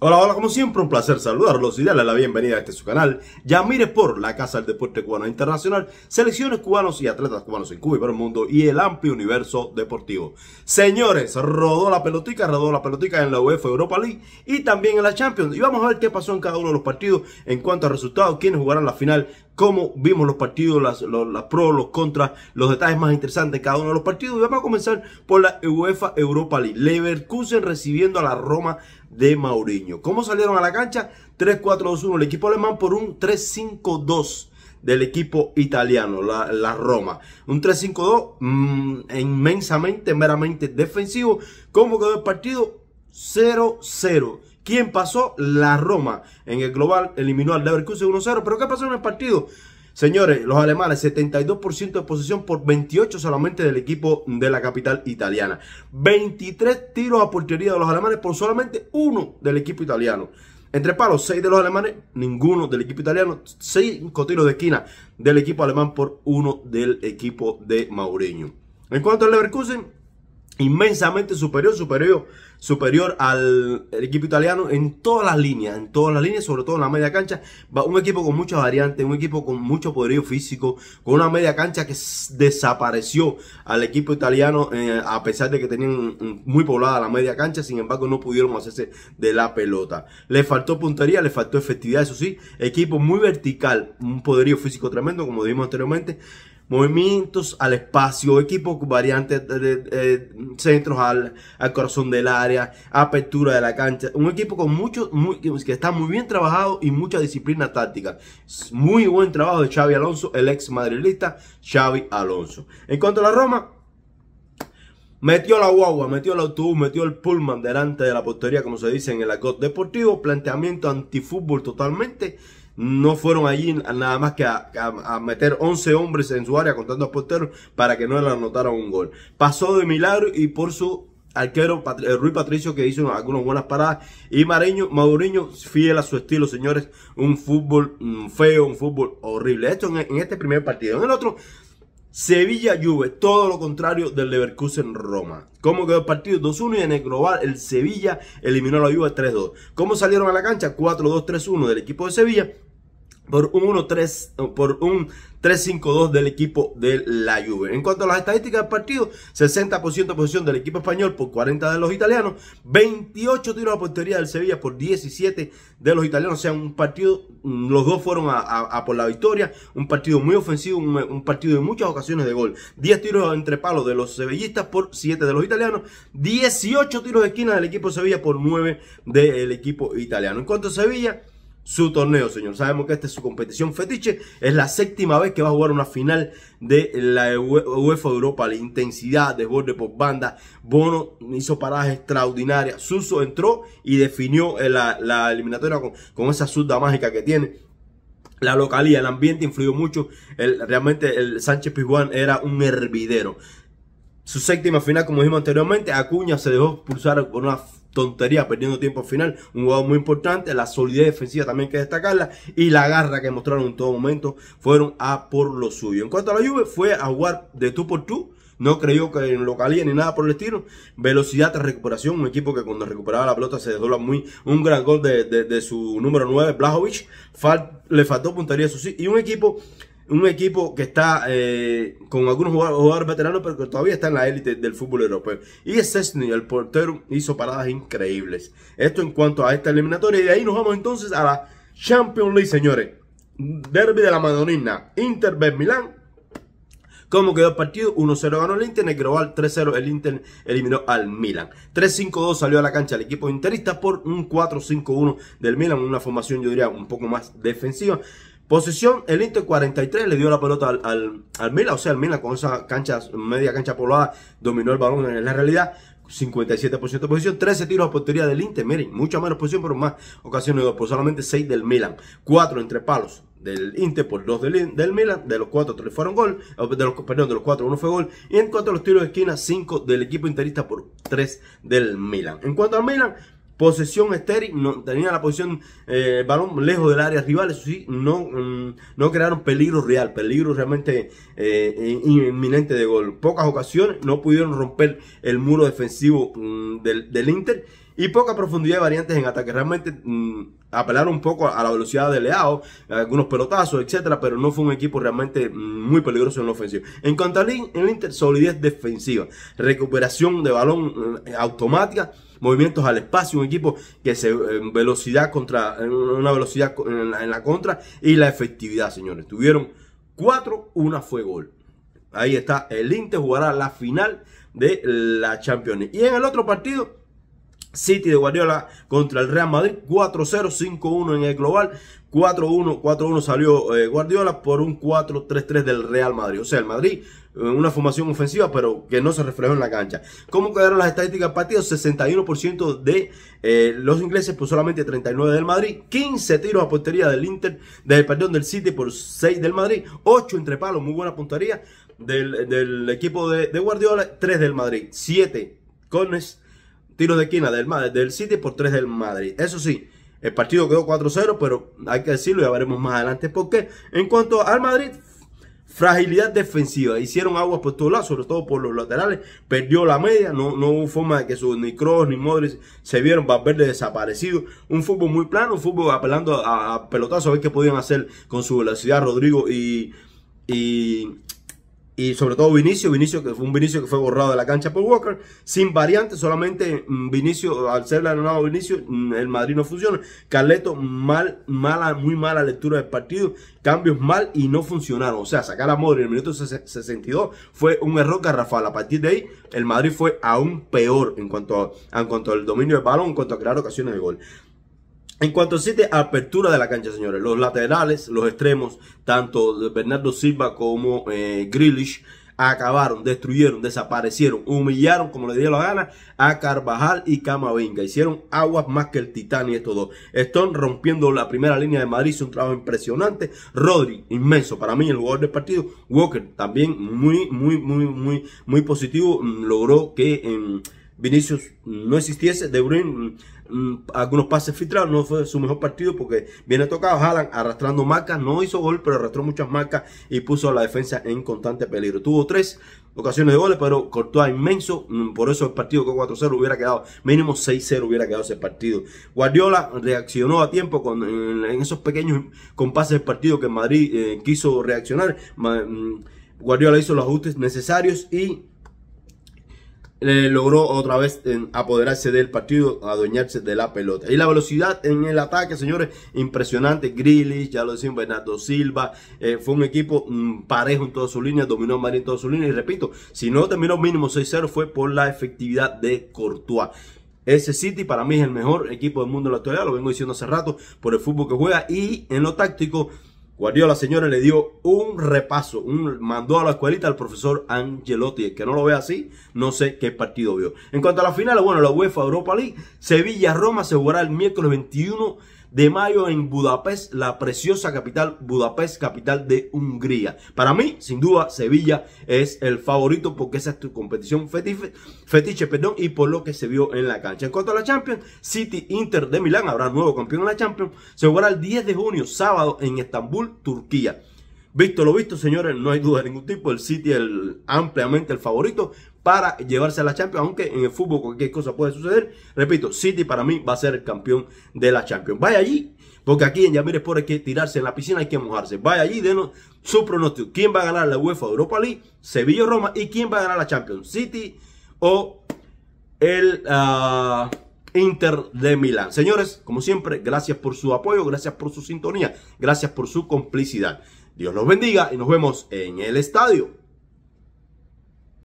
Hola, hola, como siempre, un placer saludarlos y darles la bienvenida a este su canal. Ya mire por la casa del deporte cubano internacional, selecciones cubanos y atletas cubanos en Cuba y por el mundo y el amplio universo deportivo. Señores, rodó la pelotica, rodó la pelotica en la UEFA Europa League y también en la Champions. Y vamos a ver qué pasó en cada uno de los partidos en cuanto a resultados, quiénes jugarán la final cómo vimos los partidos, las, pros, los contras, los detalles más interesantes de cada uno de los partidos. Y vamos a comenzar por la UEFA Europa League. Leverkusen recibiendo a la Roma de Mauriño. ¿Cómo salieron a la cancha? 3-4-2-1. El equipo alemán por un 3-5-2 del equipo italiano, la, Roma. Un 3-5-2 mm, inmensamente, meramente defensivo. ¿Cómo quedó el partido? 0-0. ¿Quién pasó? La Roma. En el global eliminó al Leverkusen 1-0. ¿Pero qué pasó en el partido? Señores, los alemanes, 72% de posesión por 28 solamente del equipo de la capital italiana. 23 tiros a portería de los alemanes por solamente uno del equipo italiano. Entre palos, 6 de los alemanes, ninguno del equipo italiano, 5 tiros de esquina del equipo alemán por uno del equipo de Maureño En cuanto al Leverkusen, inmensamente superior, superior superior al equipo italiano en todas las líneas, en todas las líneas, sobre todo en la media cancha. Va un equipo con muchas variantes, un equipo con mucho poderío físico, con una media cancha que desapareció al equipo italiano, eh, a pesar de que tenían muy poblada la media cancha, sin embargo no pudieron hacerse de la pelota. Le faltó puntería, le faltó efectividad, eso sí, equipo muy vertical, un poderío físico tremendo, como dijimos anteriormente movimientos al espacio, equipo variantes de, eh, centros al, al corazón del área apertura de la cancha. Un equipo con mucho, pues, que está muy bien trabajado y mucha disciplina táctica. Muy buen trabajo de Xavi Alonso, el ex madrilista Xavi Alonso. En cuanto a la Roma, Metió la guagua, metió el autobús, metió el pullman delante de la portería, como se dice en el acot deportivo. Planteamiento antifútbol totalmente. No fueron allí nada más que a, meter 11 hombres en su área contando a porteros para que no le anotaran un gol. Pasó de milagro y por su arquero Pat eh, Rui Patricio que hizo algunas buenas paradas y Mareño, maduriño fiel a su estilo, señores, un fútbol mm, feo, un fútbol horrible. Esto en, este primer partido. En el otro, Sevilla Juve, todo lo contrario del Leverkusen Roma. ¿Cómo quedó el partido? 2-1 y en el global el Sevilla eliminó a la Juve 3-2. ¿Cómo salieron a la cancha? 4-2-3-1 del equipo de Sevilla por un 1-3, por un 3-5-2 del equipo de la Juve. En cuanto a las estadísticas del partido, 60% de posesión del equipo español por 40 de los italianos, 28 tiros a portería del Sevilla por 17 de los italianos. O sea, un partido, mm, los dos fueron a, por la victoria, un partido muy ofensivo, un, partido de muchas ocasiones de gol. 10 tiros entre palos de los sevillistas por 7 de los italianos, 18 tiros de esquina del equipo Sevilla por 9 del equipo italiano. En cuanto a Sevilla, su torneo, señor. Sabemos que esta es su competición fetiche. Es la séptima vez que va a jugar una final de la e-, UEFA Europa. La intensidad, de borde por banda. Bono hizo paradas extraordinarias. Suso entró y definió eh, la, eliminatoria con, esa zurda mágica que tiene la localía, el ambiente influyó mucho. realmente el Sánchez Pizjuán era un hervidero. Su séptima final, como dijimos anteriormente, Acuña se dejó pulsar por una tontería perdiendo tiempo al final. Un jugador muy importante, la solidez defensiva también que destacarla y la garra que mostraron en todo momento fueron a por lo suyo. En cuanto a la Juve, fue a jugar de tú por tú. No creyó que en localía ni nada por el estilo. Velocidad de recuperación. Un equipo que cuando recuperaba la pelota se desdobla muy. Un gran gol de, su número 9, Blajovic. le faltó puntería, eso sí. Y un equipo un equipo que está eh, con algunos jugadores, veteranos, pero que todavía está en la élite del fútbol europeo. Y Cessny, el portero, hizo paradas increíbles. Esto en cuanto a esta eliminatoria. Y de ahí nos vamos entonces a la Champions League, señores. Derby de la Madonina, Inter Milán. ¿Cómo quedó el partido? 1-0 ganó el Inter, en el 3-0 el Inter eliminó al Milan. 3-5-2 salió a la cancha el equipo interista por un 4-5-1 del Milan, una formación yo diría un poco más defensiva. Posición, el Inter 43 le dio la pelota al, al, o sea, el Milan con esa cancha, media cancha poblada, dominó el balón en la realidad. 57% de posición, 13 tiros a portería del Inter, miren, mucha menos posición, pero más ocasiones de por solamente 6 del Milan, 4 entre palos del Inter por 2 del, del, Milan, de los 4 3 fueron gol, de los, perdón, de los 4 1 fue gol, y en cuanto a los tiros de esquina, 5 del equipo interista por 3 del Milan. En cuanto al Milan, Posesión estéril, no, tenía la posición eh, balón lejos del área rival, eso sí, no, mm, no crearon peligro real, peligro realmente eh, inminente de gol. Pocas ocasiones no pudieron romper el muro defensivo mm, del, Inter y poca profundidad de variantes en ataque. Realmente mm, apelaron un poco a la velocidad de Leao, algunos pelotazos, etcétera, pero no fue un equipo realmente muy peligroso en la ofensiva. En cuanto al Inter, solidez defensiva, recuperación de balón automática movimientos al espacio, un equipo que se eh, velocidad contra, una velocidad en la, contra y la efectividad, señores. Tuvieron 4, una fue gol. Ahí está, el Inter jugará la final de la Champions Y en el otro partido, City de Guardiola contra el Real Madrid, 4-0, 5-1 en el global, 4-1, 4-1 salió eh, Guardiola por un 4-3-3 del Real Madrid. O sea, el Madrid, eh, una formación ofensiva, pero que no se reflejó en la cancha. ¿Cómo quedaron las estadísticas del partido? 61% de eh, los ingleses, por pues solamente 39 del Madrid, 15 tiros a portería del Inter, del, perdón, del City por 6 del Madrid, 8 entre palos, muy buena puntería del, equipo de, Guardiola, 3 del Madrid, 7 corners tiros de esquina del, City por 3 del Madrid. Eso sí, el partido quedó 4-0, pero hay que decirlo, ya veremos más adelante por qué. En cuanto al Madrid, fragilidad defensiva. Hicieron aguas por todos lados, sobre todo por los laterales. Perdió la media, no, no hubo forma de que sus ni ni Modric se vieron verle desaparecido. Un fútbol muy plano, un fútbol apelando a, a pelotazos, a ver qué podían hacer con su velocidad Rodrigo y, y sobre todo Vinicio, Vinicio que fue un Vinicio que fue borrado de la cancha por Walker, sin variantes, solamente mm, Vinicio, al ser anulado Vinicio, mm, el Madrid no funciona. Carleto, mal, mala, muy mala lectura del partido, cambios mal y no funcionaron. O sea, sacar a Modri en el minuto 62 fue un error garrafal. A partir de ahí, el Madrid fue aún peor en cuanto, en cuanto al dominio del balón, en cuanto a crear ocasiones de gol. En cuanto a la apertura de la cancha, señores, los laterales, los extremos, tanto Bernardo Silva como eh, grillish acabaron, destruyeron, desaparecieron, humillaron, como le dio la gana, a Carvajal y Camavinga. Hicieron aguas más que el Titanic y estos dos. Están rompiendo la primera línea de Madrid, un trabajo impresionante. Rodri, inmenso, para mí el jugador del partido. Walker, también muy, muy, muy, muy, muy positivo. Mm, logró que... Em, Vinicius no existiese, De Bruyne Mm, algunos pases filtrados, no fue su mejor partido porque viene tocado Haaland arrastrando marcas, no hizo gol, pero arrastró muchas marcas y puso a la defensa en constante peligro. Tuvo tres ocasiones de goles, pero cortó a inmenso, mm, por eso el partido con 4-0 hubiera quedado, mínimo 6-0 hubiera quedado ese partido. Guardiola reaccionó a tiempo en, esos pequeños compases del partido que Madrid eh, quiso reaccionar. Mm, Guardiola hizo los ajustes necesarios y logró otra vez apoderarse del partido, adueñarse de la pelota. Y la velocidad en el ataque, señores, impresionante. Grillis, ya lo decía Bernardo Silva, eh, fue un equipo mm, parejo en todas sus líneas, dominó Marín en todas sus líneas. Y repito, si no terminó mínimo 6-0 fue por la efectividad de Courtois. Ese City para mí es el mejor equipo del mundo en la actualidad, lo vengo diciendo hace rato, por el fútbol que juega y en lo táctico la señora le dio un repaso, un, mandó a la escuelita al profesor Angelotti. que no lo ve así, no sé qué partido vio. En cuanto a la final, bueno, la UEFA Europa League, Sevilla-Roma se jugará el miércoles 21 de mayo en Budapest, la preciosa capital, Budapest, capital de Hungría. Para mí, sin duda, Sevilla es el favorito porque esa es tu competición fetiche, perdón, y por lo que se vio en la cancha. En cuanto a la Champions, City Inter de Milán habrá nuevo campeón en la Champions. Se jugará el 10 de junio, sábado, en Estambul, Turquía. Visto lo visto, señores, no hay duda de ningún tipo. El City es ampliamente el favorito para llevarse a la Champions, aunque en el fútbol cualquier cosa puede suceder. Repito, City para mí va a ser el campeón de la Champions. Vaya allí, porque aquí en Yamir Sport hay que tirarse en la piscina, hay que mojarse. Vaya allí, denos su pronóstico. ¿Quién va a ganar la UEFA Europa League? Sevilla Roma. ¿Y quién va a ganar la Champions? ¿City o el... Ah, Inter de Milán. Señores, como siempre, gracias por su apoyo, gracias por su sintonía, gracias por su complicidad. Dios los bendiga y nos vemos en el estadio.